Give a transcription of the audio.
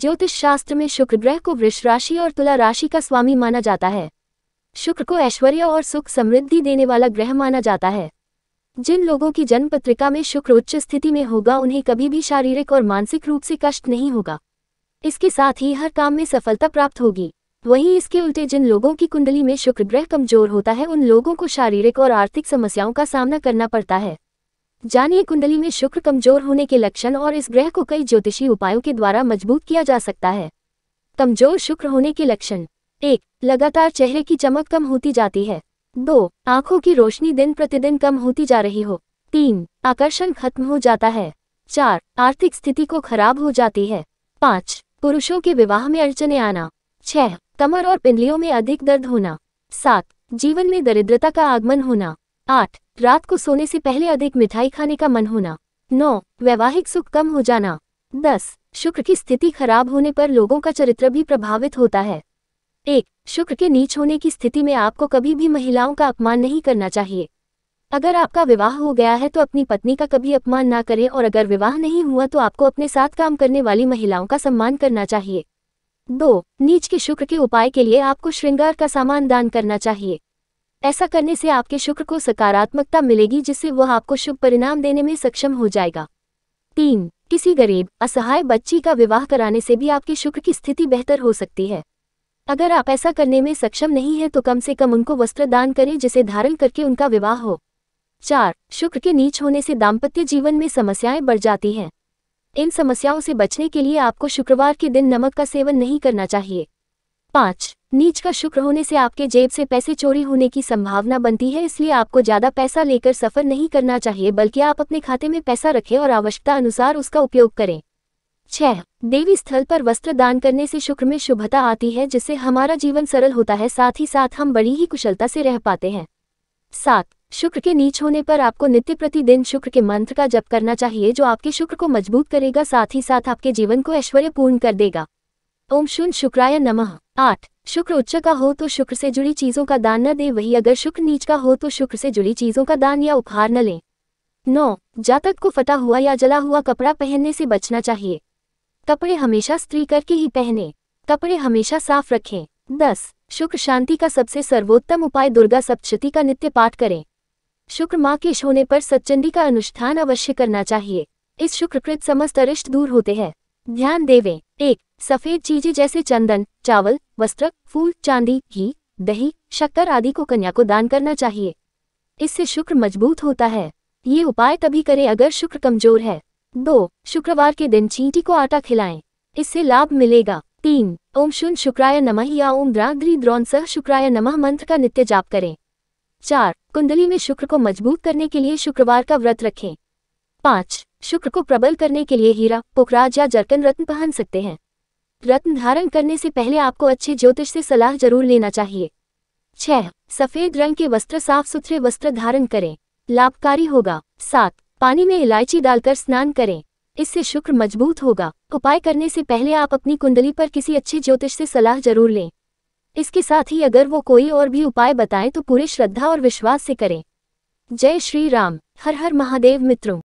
ज्योतिष शास्त्र में शुक्र ग्रह को वृष राशि और तुला राशि का स्वामी माना जाता है शुक्र को ऐश्वर्य और सुख समृद्धि देने वाला ग्रह माना जाता है जिन लोगों की जन्म पत्रिका में शुक्र उच्च स्थिति में होगा उन्हें कभी भी शारीरिक और मानसिक रूप से कष्ट नहीं होगा इसके साथ ही हर काम में सफलता प्राप्त होगी वहीं इसके उल्टे जिन लोगों की कुंडली में शुक्र ग्रह कमजोर होता है उन लोगों को शारीरिक और आर्थिक समस्याओं का सामना करना पड़ता है जानिए कुंडली में शुक्र कमजोर होने के लक्षण और इस ग्रह को कई ज्योतिषी उपायों के द्वारा मजबूत किया जा सकता है कमजोर शुक्र होने के लक्षण एक लगातार चेहरे की चमक कम होती जाती है दो आंखों की रोशनी दिन प्रतिदिन कम होती जा रही हो तीन आकर्षण खत्म हो जाता है चार आर्थिक स्थिति को खराब हो जाती है पाँच पुरुषों के विवाह में अड़चने आना छह कमर और पिंडलियों में अधिक दर्द होना सात जीवन में दरिद्रता का आगमन होना आठ रात को सोने से पहले अधिक मिठाई खाने का मन होना नौ वैवाहिक सुख कम हो जाना दस शुक्र की स्थिति खराब होने पर लोगों का चरित्र भी प्रभावित होता है एक शुक्र के नीच होने की स्थिति में आपको कभी भी महिलाओं का अपमान नहीं करना चाहिए अगर आपका विवाह हो गया है तो अपनी पत्नी का कभी अपमान ना करें और अगर विवाह नहीं हुआ तो आपको अपने साथ काम करने वाली महिलाओं का सम्मान करना चाहिए दो नीच के शुक्र के उपाय के लिए आपको श्रृंगार का सामान दान करना चाहिए ऐसा करने से आपके शुक्र को सकारात्मकता मिलेगी जिससे वह आपको शुभ परिणाम देने में सक्षम हो जाएगा तीन किसी गरीब असहाय बच्ची का विवाह कराने से भी आपके शुक्र की स्थिति बेहतर हो सकती है अगर आप ऐसा करने में सक्षम नहीं है तो कम से कम उनको वस्त्र दान करें जिसे धारण करके उनका विवाह हो चार शुक्र के नीच होने से दाम्पत्य जीवन में समस्याएं बढ़ जाती हैं इन समस्याओं से बचने के लिए आपको शुक्रवार के दिन नमक का सेवन नहीं करना चाहिए पाँच नीच का शुक्र होने से आपके जेब से पैसे चोरी होने की संभावना बनती है इसलिए आपको ज़्यादा पैसा लेकर सफ़र नहीं करना चाहिए बल्कि आप अपने खाते में पैसा रखें और आवश्यकता अनुसार उसका उपयोग करें छह देवी स्थल पर वस्त्र दान करने से शुक्र में शुभता आती है जिससे हमारा जीवन सरल होता है साथ ही साथ हम बड़ी ही कुशलता से रह पाते हैं सात शुक्र के नीच होने पर आपको नित्य प्रतिदिन शुक्र के मंत्र का जप करना चाहिए जो आपके शुक्र को मजबूत करेगा साथ ही साथ आपके जीवन को ऐश्वर्यपूर्ण कर देगा ओम शून्य शुक्राय नमः आठ शुक्र उच्च का हो तो शुक्र से जुड़ी चीज़ों का दान न दे वही अगर शुक्र नीच का हो तो शुक्र से जुड़ी चीज़ों का दान या उपहार न लें नौ जातक को फटा हुआ या जला हुआ कपड़ा पहनने से बचना चाहिए कपड़े हमेशा स्त्री करके ही पहने कपड़े हमेशा साफ रखें दस शुक्र शांति का सबसे सर्वोत्तम उपाय दुर्गा सप्तशती का नित्य पाठ करें शुक्र माँ के होने पर सच्चंदी का अनुष्ठान अवश्य करना चाहिए इस शुक्रकृत समस्त अरिष्ट दूर होते हैं ध्यान देवें एक सफेद चीजें जैसे चंदन चावल वस्त्र फूल चांदी घी दही शक्कर आदि को कन्या को दान करना चाहिए इससे शुक्र मजबूत होता है ये उपाय तभी करें अगर शुक्र कमजोर है दो शुक्रवार के दिन चींटी को आटा खिलाएं इससे लाभ मिलेगा तीन ओम शून शुक्राय नमः या ओम द्राग्री द्रोन सह शुक्राय नमः मंत्र का नित्य जाप करें चार कुंडली में शुक्र को मजबूत करने के लिए शुक्रवार का व्रत रखें पाँच शुक्र को प्रबल करने के लिए हीरा पोखराज या जरकन रत्न पहन सकते हैं रत्न धारण करने से पहले आपको अच्छे ज्योतिष से सलाह जरूर लेना चाहिए छह सफेद रंग के वस्त्र साफ सुथरे वस्त्र धारण करें लाभकारी होगा सात पानी में इलायची डालकर स्नान करें इससे शुक्र मजबूत होगा उपाय करने से पहले आप अपनी कुंडली पर किसी अच्छे ज्योतिष से सलाह जरूर लें इसके साथ ही अगर वो कोई और भी उपाय बताएं तो पूरे श्रद्धा और विश्वास से करें जय श्री राम हर हर महादेव मित्रों